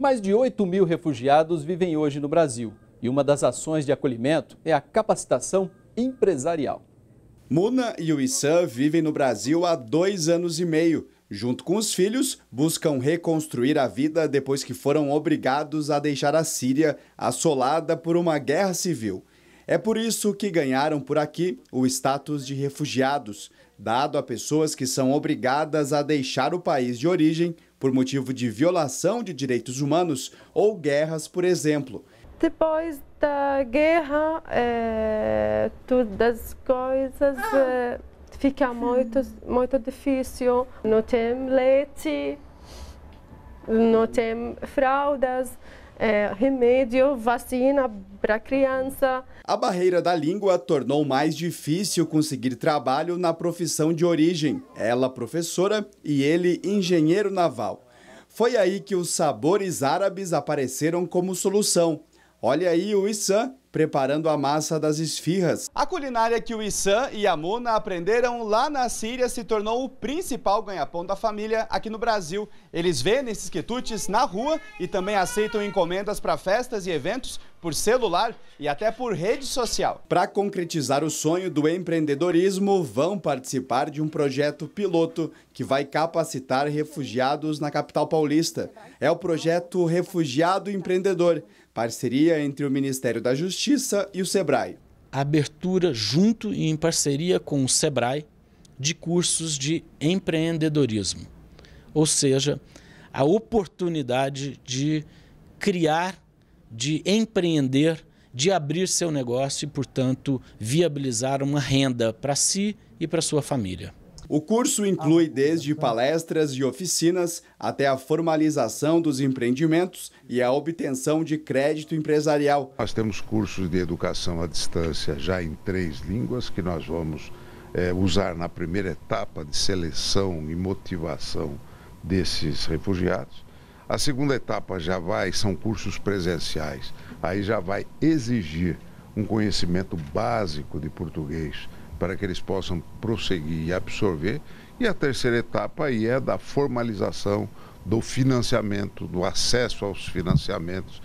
Mais de 8 mil refugiados vivem hoje no Brasil e uma das ações de acolhimento é a capacitação empresarial. Muna e o Issan vivem no Brasil há dois anos e meio. Junto com os filhos, buscam reconstruir a vida depois que foram obrigados a deixar a Síria assolada por uma guerra civil. É por isso que ganharam por aqui o status de refugiados, dado a pessoas que são obrigadas a deixar o país de origem por motivo de violação de direitos humanos ou guerras, por exemplo. Depois da guerra, é, todas as coisas ah. é, fica muito, muito difícil. Não tem leite, não tem fraldas, é, remédio, vacina, para a criança. A barreira da língua tornou mais difícil conseguir trabalho na profissão de origem. Ela professora e ele engenheiro naval. Foi aí que os sabores árabes apareceram como solução. Olha aí o Issan preparando a massa das esfirras. A culinária que o Issan e a Muna aprenderam lá na Síria se tornou o principal ganha-pão da família aqui no Brasil. Eles vendem esses quitutes na rua e também aceitam encomendas para festas e eventos por celular e até por rede social. Para concretizar o sonho do empreendedorismo, vão participar de um projeto piloto que vai capacitar refugiados na capital paulista. É o projeto Refugiado Empreendedor, parceria entre o Ministério da Justiça e o SEBRAE. abertura junto e em parceria com o SEBRAE de cursos de empreendedorismo, ou seja, a oportunidade de criar de empreender, de abrir seu negócio e, portanto, viabilizar uma renda para si e para sua família. O curso inclui desde palestras e oficinas até a formalização dos empreendimentos e a obtenção de crédito empresarial. Nós temos cursos de educação à distância já em três línguas que nós vamos é, usar na primeira etapa de seleção e motivação desses refugiados. A segunda etapa já vai, são cursos presenciais. Aí já vai exigir um conhecimento básico de português para que eles possam prosseguir e absorver. E a terceira etapa aí é da formalização do financiamento, do acesso aos financiamentos.